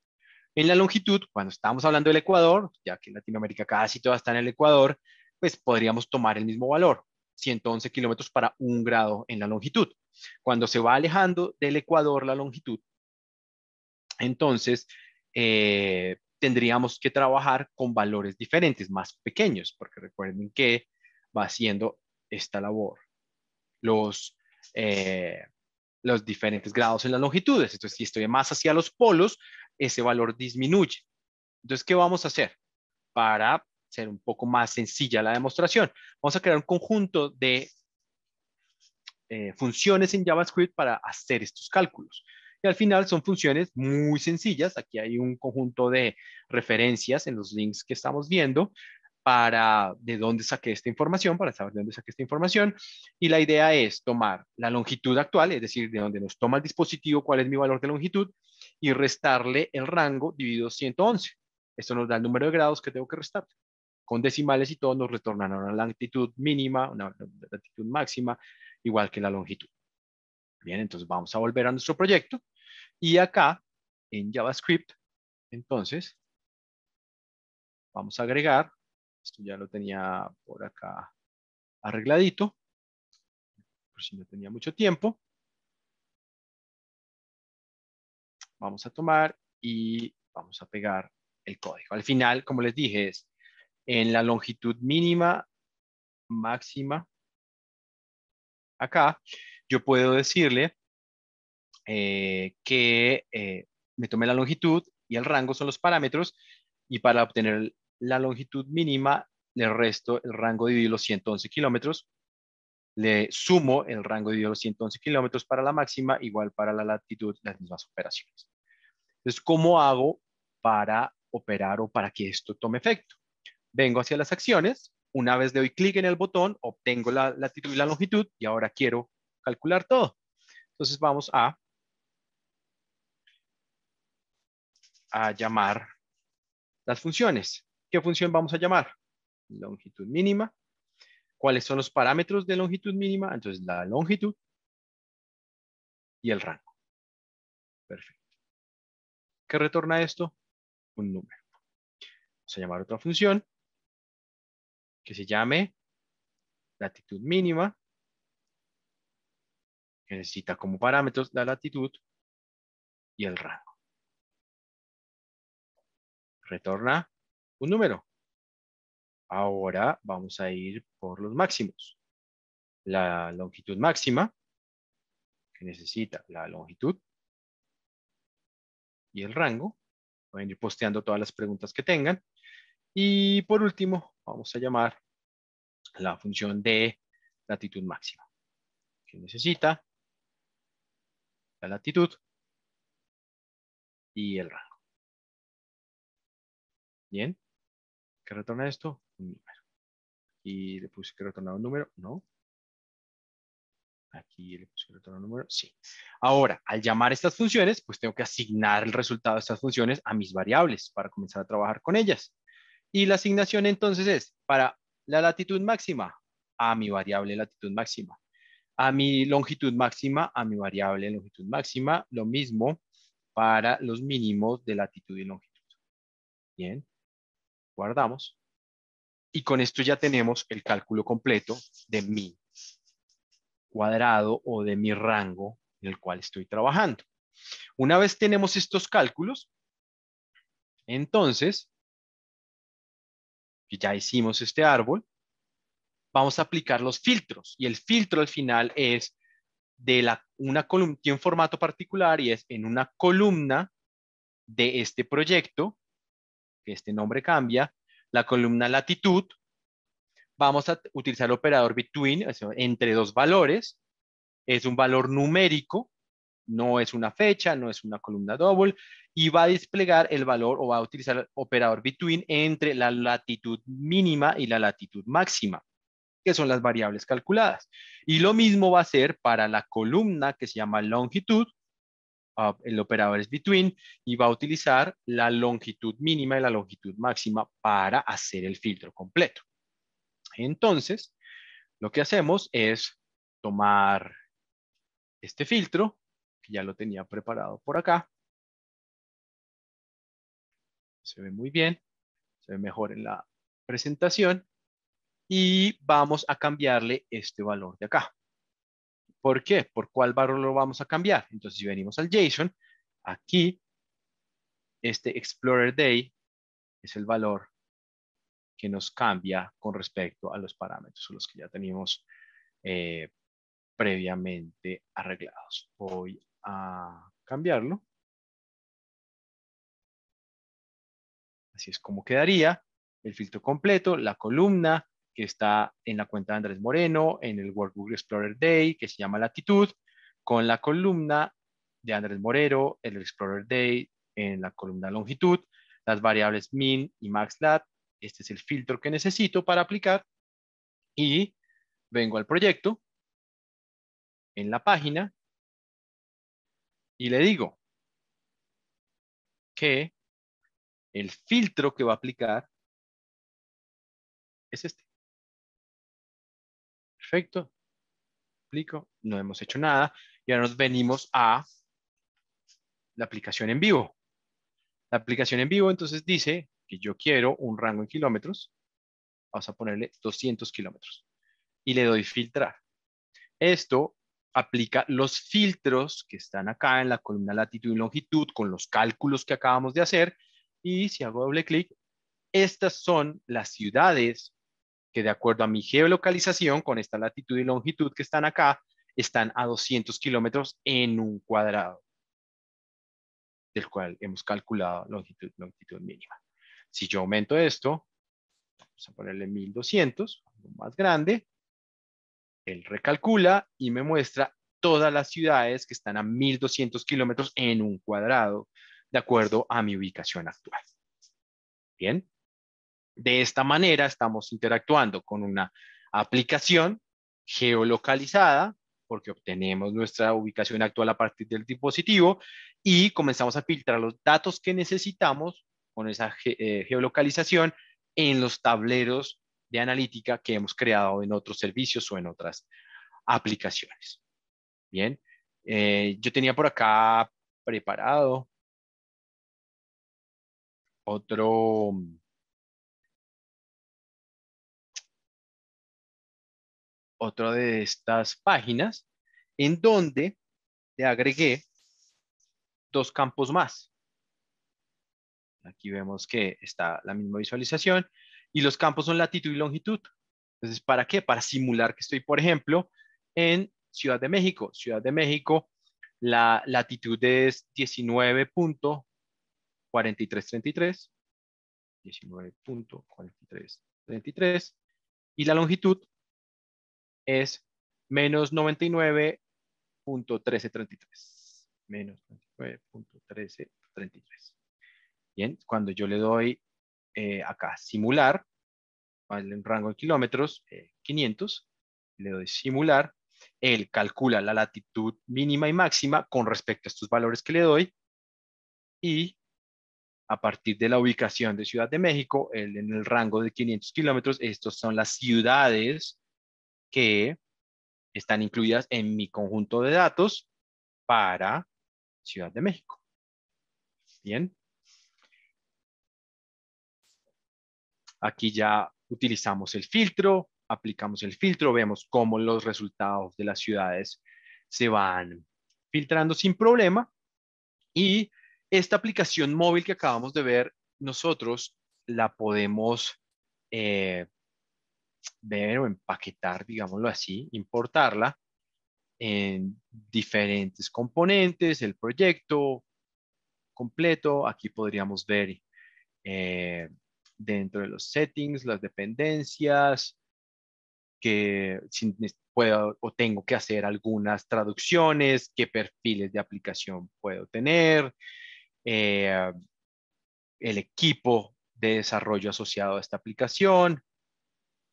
S1: En la longitud, cuando estamos hablando del Ecuador, ya que en Latinoamérica casi toda está en el Ecuador, pues podríamos tomar el mismo valor, 111 kilómetros para un grado en la longitud. Cuando se va alejando del Ecuador la longitud, entonces eh, tendríamos que trabajar con valores diferentes, más pequeños, porque recuerden que va haciendo esta labor. Eh, los, diferentes grados en las longitudes. Entonces, si estoy más hacia los polos, ese valor disminuye. Entonces, ¿qué vamos a hacer? Para ser un poco más sencilla la demostración, vamos a crear un conjunto de eh, funciones en JavaScript para hacer estos cálculos. Y al final son funciones muy sencillas. Aquí hay un conjunto de referencias en los links que estamos viendo para de dónde saqué esta información, para saber de dónde saqué esta información. Y la idea es tomar la longitud actual, es decir, de dónde nos toma el dispositivo, cuál es mi valor de longitud, y restarle el rango dividido 111. Esto nos da el número de grados que tengo que restar. Con decimales y todo nos retornan a una longitud mínima, una latitud máxima, igual que la longitud. Bien, entonces vamos a volver a nuestro proyecto y acá en JavaScript, entonces,
S2: vamos a agregar, esto ya lo tenía por acá arregladito, por si no tenía mucho tiempo. Vamos a tomar y vamos a pegar el
S1: código. Al final, como les dije, es en la longitud mínima, máxima, acá, yo puedo decirle eh, que eh, me tomé la longitud y el rango son los parámetros y para obtener la longitud mínima le resto el rango dividido los 111 kilómetros, le sumo el rango dividido los 111 kilómetros para la máxima, igual para la latitud, las mismas operaciones. Entonces, ¿cómo hago para operar o para que esto tome efecto? Vengo hacia las acciones, una vez le doy clic en el botón, obtengo la latitud y la longitud y ahora quiero calcular todo. Entonces vamos a, a llamar las funciones. ¿Qué función vamos a llamar? Longitud mínima. ¿Cuáles son los parámetros de longitud mínima? Entonces la longitud y el rango.
S2: Perfecto. ¿Qué retorna esto? Un número.
S1: Vamos a llamar otra función que se llame latitud mínima que necesita como parámetros la
S2: latitud y el rango. Retorna un número. Ahora vamos a ir por los máximos. La longitud máxima, que necesita la longitud y el rango. Pueden ir posteando todas las preguntas
S1: que tengan. Y por último, vamos a llamar la función de latitud máxima, que necesita la
S2: latitud y el rango. Bien, ¿qué retorna esto? Un número. Aquí le puse que retornaba un número, no.
S1: Aquí le puse que retornaba un número, sí. Ahora, al llamar estas funciones, pues tengo que asignar el resultado de estas funciones a mis variables para comenzar a trabajar con ellas. Y la asignación entonces es para la latitud máxima a mi variable latitud máxima a mi longitud máxima, a mi variable de longitud máxima, lo mismo para los mínimos de latitud y longitud. Bien, guardamos. Y con esto ya tenemos el cálculo completo de mi cuadrado o de mi rango en el cual estoy trabajando. Una vez tenemos estos cálculos, entonces, ya hicimos este árbol, vamos a aplicar los filtros y el filtro al final es de la, una columna, tiene un formato particular y es en una columna de este proyecto, que este nombre cambia, la columna latitud, vamos a utilizar el operador between, entre dos valores, es un valor numérico, no es una fecha, no es una columna double, y va a desplegar el valor o va a utilizar el operador between entre la latitud mínima y la latitud máxima que son las variables calculadas. Y lo mismo va a ser para la columna que se llama longitud, ah, el operador es between, y va a utilizar la longitud mínima y la longitud máxima para hacer el filtro completo. Entonces, lo que hacemos es tomar este filtro, que ya
S2: lo tenía preparado por acá. Se ve muy bien,
S1: se ve mejor en la presentación y vamos a cambiarle este valor de acá. ¿Por qué? ¿Por cuál valor lo vamos a cambiar? Entonces, si venimos al JSON, aquí, este Explorer Day es el valor que nos cambia con respecto a los parámetros, o los que ya teníamos eh, previamente arreglados. Voy
S2: a cambiarlo. Así
S1: es como quedaría el filtro completo, la columna, que está en la cuenta de Andrés Moreno, en el World Explorer Day, que se llama Latitud, con la columna de Andrés Moreno, el Explorer Day, en la columna Longitud, las variables min y max lat, Este es el filtro que necesito para aplicar. Y
S2: vengo al proyecto, en la página, y le digo que el filtro que va a aplicar es este.
S1: Perfecto. aplico, No hemos hecho nada. Y ahora nos venimos a la aplicación en vivo. La aplicación en vivo entonces dice que yo quiero un rango en kilómetros. Vamos a ponerle 200 kilómetros. Y le doy filtrar. Esto aplica los filtros que están acá en la columna latitud y longitud con los cálculos que acabamos de hacer. Y si hago doble clic, estas son las ciudades que de acuerdo a mi geolocalización, con esta latitud y longitud que están acá, están a 200 kilómetros en un cuadrado, del cual hemos calculado longitud, longitud mínima. Si yo aumento esto, vamos a ponerle 1200, algo más grande, él recalcula y me muestra todas las ciudades que están a 1200 kilómetros en un cuadrado, de acuerdo a mi ubicación actual. Bien. De esta manera estamos interactuando con una aplicación geolocalizada porque obtenemos nuestra ubicación actual a partir del dispositivo y comenzamos a filtrar los datos que necesitamos con esa eh, geolocalización en los tableros de analítica que hemos creado en otros servicios o en otras aplicaciones. Bien, eh, yo tenía por acá preparado otro, otra de estas páginas en donde Te agregué dos campos más. Aquí vemos que está la misma visualización y los campos son latitud y longitud. Entonces, ¿para qué? Para simular que estoy, por ejemplo, en Ciudad de México. Ciudad de México, la latitud es 19.4333. 19.4333. Y la longitud es menos 99.1333. Menos 99.1333. Bien, cuando yo le doy eh, acá simular, el rango de kilómetros, 500, eh, le doy simular, él calcula la latitud mínima y máxima con respecto a estos valores que le doy y a partir de la ubicación de Ciudad de México, en el rango de 500 kilómetros, estos son las ciudades que están incluidas en mi conjunto de datos para
S2: Ciudad de México. Bien.
S1: Aquí ya utilizamos el filtro, aplicamos el filtro, vemos cómo los resultados de las ciudades se van filtrando sin problema. Y esta aplicación móvil que acabamos de ver, nosotros la podemos eh, ver o empaquetar, digámoslo así, importarla en diferentes componentes, el proyecto completo, aquí podríamos ver eh, dentro de los settings, las dependencias, que si puedo o tengo que hacer algunas traducciones, qué perfiles de aplicación puedo tener, eh, el equipo de desarrollo asociado a esta aplicación,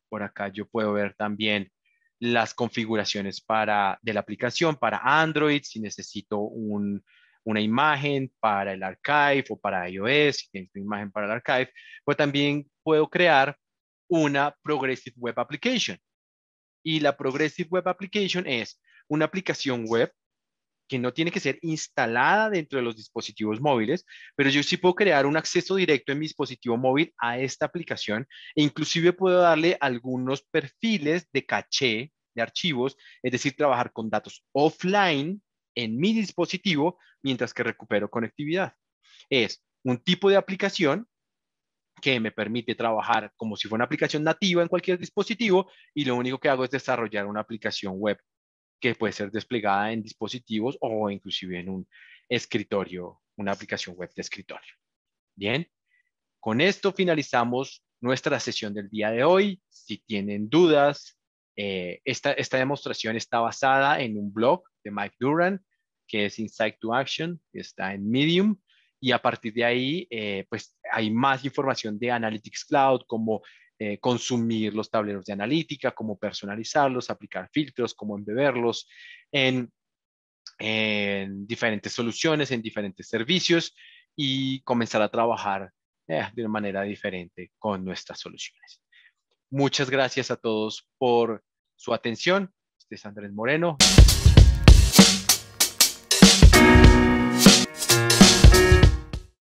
S1: por acá yo puedo ver también las configuraciones para, de la aplicación para Android, si necesito una imagen para el archive o para iOS, si necesito una imagen para el archive, pues también puedo crear una Progressive Web Application. Y la Progressive Web Application es una aplicación web que no tiene que ser instalada dentro de los dispositivos móviles, pero yo sí puedo crear un acceso directo en mi dispositivo móvil a esta aplicación e inclusive puedo darle algunos perfiles de caché de archivos, es decir, trabajar con datos offline en mi dispositivo mientras que recupero conectividad. Es un tipo de aplicación que me permite trabajar como si fuera una aplicación nativa en cualquier dispositivo y lo único que hago es desarrollar una aplicación web que puede ser desplegada en dispositivos o inclusive en un escritorio, una aplicación web de escritorio. Bien, con esto finalizamos nuestra sesión del día de hoy. Si tienen dudas, eh, esta, demostración está basada en un blog de Mike Duran, que es Insight to Action, está en Medium, y a partir de ahí, eh, pues hay más información de Analytics Cloud, como eh, consumir los tableros de analítica, cómo personalizarlos, aplicar filtros, cómo embeberlos en, diferentes soluciones, en diferentes servicios y comenzar a trabajar eh, de una manera diferente con nuestras soluciones. Muchas gracias a todos por su atención. Este es Andrés Moreno.